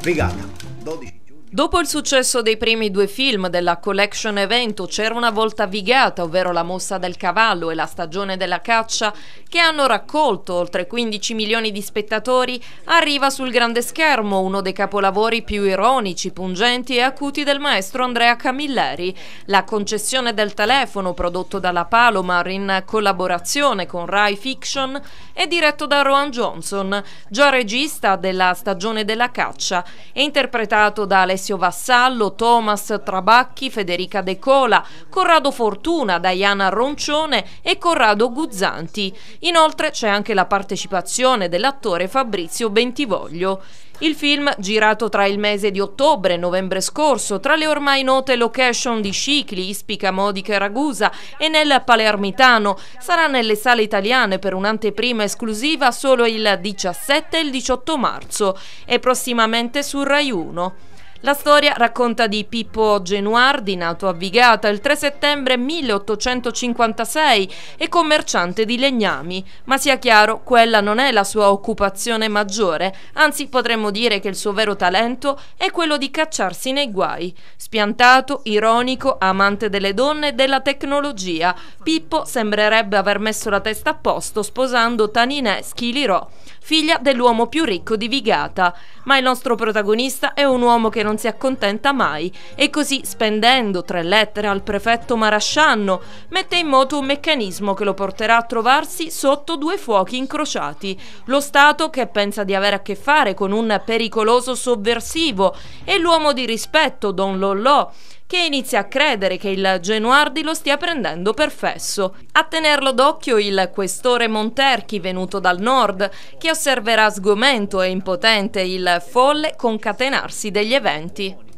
Obrigado. Dopo il successo dei primi due film della collection evento C'era una volta vigata, ovvero La mossa del cavallo e La stagione della caccia, che hanno raccolto oltre 15 milioni di spettatori, arriva sul grande schermo uno dei capolavori più ironici, pungenti e acuti del maestro Andrea Camilleri. La concessione del telefono prodotto dalla Palomar in collaborazione con Rai Fiction è diretto da Rowan Johnson, già regista della stagione della caccia, e interpretato da Alessandro Alessio Vassallo, Thomas Trabacchi, Federica De Cola, Corrado Fortuna, Diana Roncione e Corrado Guzzanti. Inoltre c'è anche la partecipazione dell'attore Fabrizio Bentivoglio. Il film, girato tra il mese di ottobre e novembre scorso, tra le ormai note location di Scicli, Ispica, Modica e Ragusa e nel Palermitano, sarà nelle sale italiane per un'anteprima esclusiva solo il 17 e il 18 marzo e prossimamente su Rai 1. La storia racconta di Pippo Genuardi, nato a Vigata il 3 settembre 1856 e commerciante di legnami, ma sia chiaro, quella non è la sua occupazione maggiore, anzi potremmo dire che il suo vero talento è quello di cacciarsi nei guai. Spiantato, ironico, amante delle donne e della tecnologia, Pippo sembrerebbe aver messo la testa a posto sposando Taninè Schilirò figlia dell'uomo più ricco di Vigata. Ma il nostro protagonista è un uomo che non si accontenta mai e così, spendendo tre lettere al prefetto Marasciano, mette in moto un meccanismo che lo porterà a trovarsi sotto due fuochi incrociati. Lo Stato che pensa di avere a che fare con un pericoloso sovversivo e l'uomo di rispetto, Don Lollò, che inizia a credere che il Genuardi lo stia prendendo per fesso. A tenerlo d'occhio il questore Monterchi venuto dal nord, che osserverà sgomento e impotente il folle concatenarsi degli eventi.